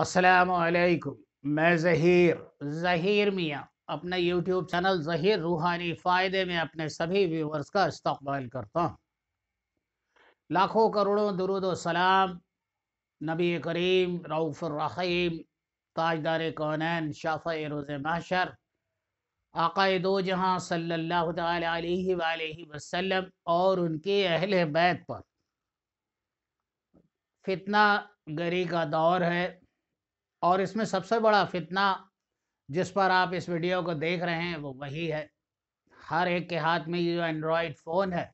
असलकुम मैं जहीर जहीर मियाँ अपने यूट्यूब चैनल जहीर रूहानी फ़ायदे में अपने सभी व्यूवर्स का इस्तकबाल करता हूँ लाखों करोड़ों दरुद सलाम नबी करीम रऊफ़ररहीम ताजदार कौनैन शाफ़ रोज़ माशर आकाए दो जहाँ सल्ला वसम और उनके अहल बैत पर फितना गरी का दौर है और इसमें सबसे बड़ा फितना जिस पर आप इस वीडियो को देख रहे हैं वो वही है हर एक के हाथ में ये जो एंड्रॉयड फ़ोन है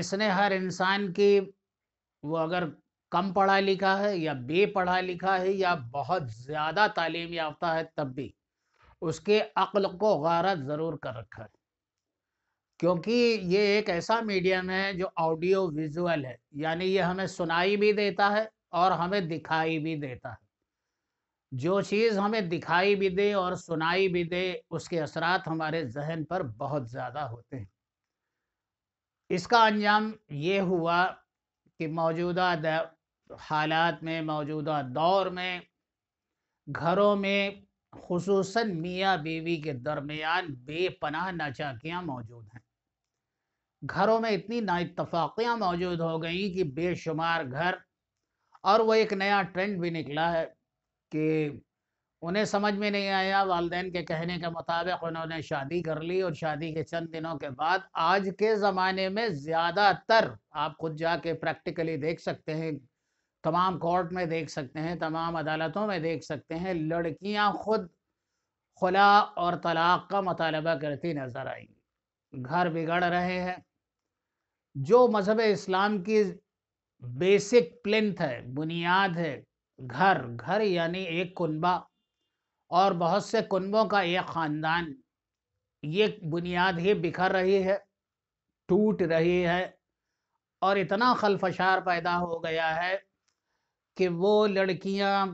इसने हर इंसान की वो अगर कम पढ़ा लिखा है या बेपढ़ा लिखा है या बहुत ज़्यादा तालीम याफ्ता है तब भी उसके अक्ल को गारत ज़रूर कर रखा है क्योंकि ये एक ऐसा मीडियम है जो ऑडियो विजुअल है यानी ये हमें सुनाई भी देता है और हमें दिखाई भी देता है जो चीज़ हमें दिखाई भी दे और सुनाई भी दे उसके असरात हमारे जहन पर बहुत ज़्यादा होते हैं इसका अंजाम ये हुआ कि मौजूदा हालात में मौजूदा दौर में घरों में खसूस मियाँ बीवी के दरमियान बेपनाह नचाकियाँ मौजूद हैं घरों में इतनी नाइतफाक़ियाँ मौजूद हो गई कि बेशुमार घर और वह एक नया ट्रेंड भी निकला है कि उन्हें समझ में नहीं आया वालदे के कहने के मुताबिक उन्होंने शादी कर ली और शादी के चंद दिनों के बाद आज के ज़माने में ज़्यादातर आप खुद जाके प्रैक्टिकली देख सकते हैं तमाम कोर्ट में देख सकते हैं तमाम अदालतों में देख सकते हैं लड़कियां खुद खुला और तलाक़ का मतालबा करती नज़र आएंगी घर बिगड़ रहे हैं जो मज़हब इस्लाम की बेसिक प्लिंथ है बुनियाद है घर घर यानी एक कुनबा और बहुत से कुनबों का एक ख़ानदान ये बुनियाद ही बिखर रही है टूट रही है और इतना खलफशार पैदा हो गया है कि वो लड़कियां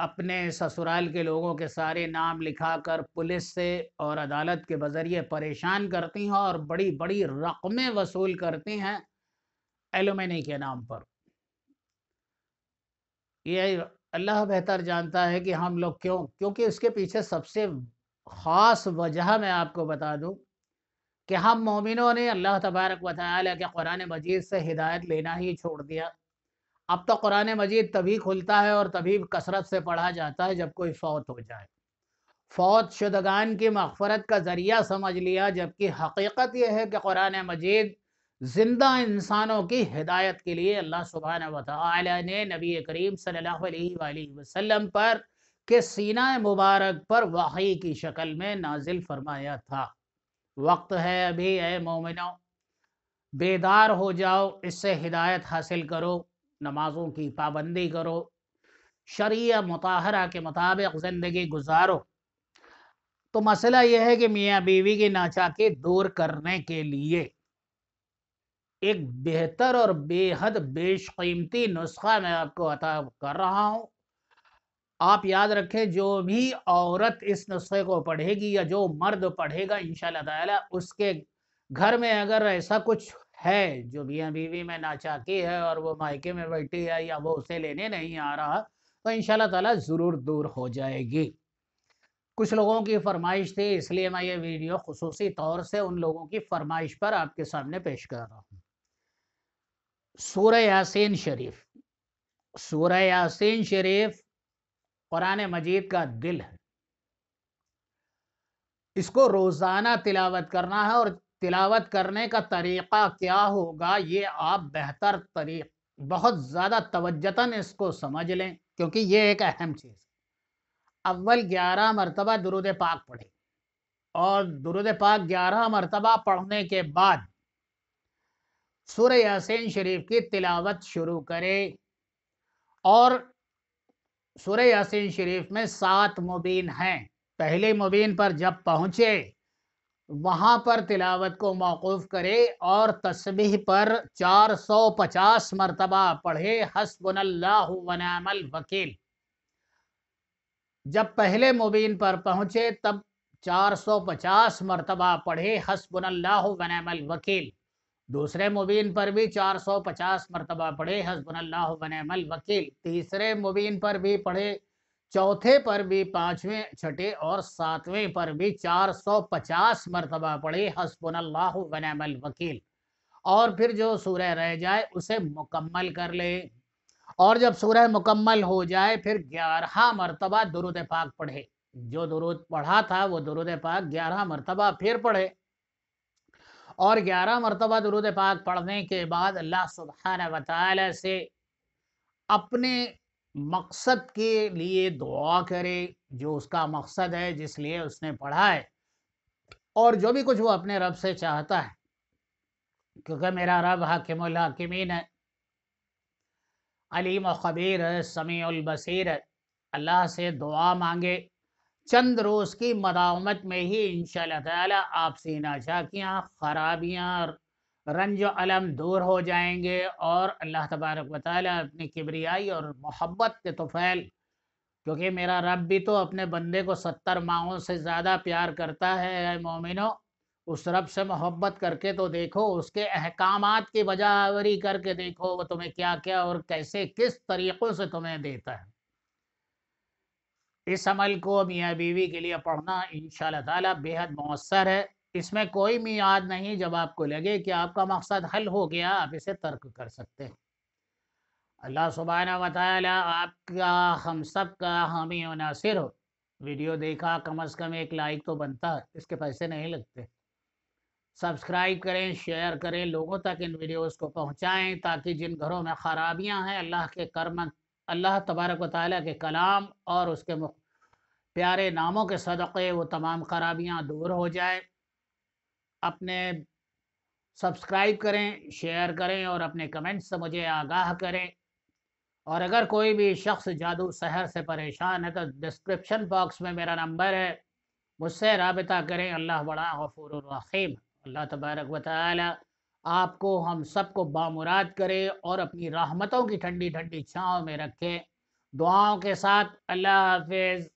अपने ससुराल के लोगों के सारे नाम लिखाकर पुलिस से और अदालत के बजरिए परेशान करती हैं और बड़ी बड़ी रकमें वसूल करती हैं एलुमिनी के नाम पर ये अल्लाह बेहतर जानता है कि हम लोग क्यों क्योंकि उसके पीछे सबसे ख़ास वजह मैं आपको बता दूं कि हम मोमिनों ने अल्लाह तबारक बताया कि कुरान मजीद से हिदायत लेना ही छोड़ दिया अब तो कुरान मजीद तभी खुलता है और तभी कसरत से पढ़ा जाता है जब कोई फौत हो जाए फौत शुदगान की मफफरत का ज़रिया समझ लिया जबकि हकीकत यह है कि कुरान मजीद जिंदा इंसानों की हिदायत के लिए अल्लाह सुबहान वाली ने नबी करीम सल्लल्लाहु अलैहि वसल्लम पर के सीना मुबारक पर वाही की शक्ल में नाजिल फरमाया था वक्त है अभी ए मोमिनो बेदार हो जाओ इससे हिदायत हासिल करो नमाजों की पाबंदी करो शरीय मतहरा के मुताबिक ज़िंदगी गुजारो तो मसला यह है कि मियाँ बीवी की नाचाकी दूर करने के लिए एक बेहतर और बेहद बेशकीमती नुस्खा मैं आपको अता कर रहा हूँ आप याद रखें जो भी औरत इस नुस्खे को पढ़ेगी या जो मर्द पढ़ेगा इन शाह उसके घर में अगर ऐसा कुछ है जो भी बीवी में नाचाकी है और वो मायके में बैठी है या वो उसे लेने नहीं आ रहा तो इन ताला ज़रूर दूर हो जाएगी कुछ लोगों की फरमाइश थी इसलिए मैं ये वीडियो खसूसी तौर से उन लोगों की फरमाइश पर आपके सामने पेश कर रहा हूँ सूर यासिन शरीफ सूर यासिन शरीफ कुरान मजीद का दिल है इसको रोज़ाना तिलावत करना है और तिलावत करने का तरीक़ा क्या होगा ये आप बेहतर तरीक़ बहुत ज़्यादा तवज्जतन इसको समझ लें क्योंकि ये एक अहम चीज़ है अव्वल ग्यारह मरतबा दुरुद पाक पढ़े और दुरुद पाक ग्यारह मरतबा पढ़ने के बाद सूर्य यासिन शरीफ की तिलावत शुरू करें और सूर्य यासीन शरीफ में सात मुबीन हैं पहले मुबीन पर जब पहुँचे वहाँ पर तिलावत को मौकूफ़ करे और तस्बीह पर 450 मरतबा पढ़े हसबनल्लामल वकील जब पहले मुबीन पर पहुँचे तब 450 मरतबा पढ़े हसबनल्लामल वकील दूसरे मुबीन पर भी 450 मरतबा पढ़े हसबल्लाह बन वकील तीसरे मुबीन पर भी पढ़े चौथे पर भी पांचवें छठे और सातवें पर भी 450 मरतबा पढ़े हसबल्लाह बनमल वकील और फिर जो सूरह रह जाए उसे मुकम्मल कर ले और जब सूरह मुकम्मल हो जाए फिर ग्यारह मरतबा दुरुद पाक पढ़े जो दुरुद पढ़ा था वो दुरुद पाक ग्यारह मरतबा फिर पढ़े और ग्यारह मरतबा दरुद पाक पढ़ने के बाद अल्लाह सुबहान वाली से अपने मकसद के लिए दुआ करे जो उसका मकसद है जिसलिए उसने पढ़ा है और जो भी कुछ वो अपने रब से चाहता है क्योंकि मेरा रब हाकिम हाकिमीन है अलीम खबीर है समीबसर है अल्लाह से दुआ मांगे चंद रोज की मदामत में ही इन ताला आपसी नाशाकियाँ खराबियाँ रंज अलम दूर हो जाएंगे और अल्लाह तबारक वाली अपनी किबरियाई और मोहब्बत के तोफ़ैल क्योंकि मेरा रब भी तो अपने बंदे को सत्तर माओं से ज़्यादा प्यार करता है मोमिनो उस रब से मोहब्बत करके तो देखो उसके अहकाम की वजावरी करके देखो वो तुम्हें क्या क्या और कैसे किस तरीक़ों से तुम्हें देता है इस अमल को मियाँ बीवी के लिए पढ़ना इन शाह बेहद मौसर है इसमें कोई मियाद नहीं जब आपको लगे कि आपका मकसद हल हो गया आप इसे तर्क कर सकते हैं अल्लाह सुबहाना वाली आपका हम सब का हामी और नासिर हो वीडियो देखा कम अज़ कम एक लाइक तो बनता है इसके पैसे नहीं लगते सब्सक्राइब करें शेयर करें लोगों तक इन वीडियोस को पहुंचाएं ताकि जिन घरों में ख़राबियां हैं अल्लाह के कर्म अल्लाह तबारक वाली के कलाम और उसके मुख्त प्यारे नामों के सदक़े वो तमाम खराबियाँ दूर हो जाए अपने सब्सक्राइब करें शेयर करें और अपने कमेंट्स से मुझे आगाह करें और अगर कोई भी शख्स जादू शहर से परेशान है तो डिस्क्रिप्शन बॉक्स में मेरा नंबर है मुझसे रबता करें अल्लाह बड़ा गफूर रहीम अल्लाह तबारक वाली आपको हम सबको बामुराद करें और अपनी रहमतों की ठंडी ठंडी छाँव में रखें दुआओं के साथ अल्लाह हाफिज़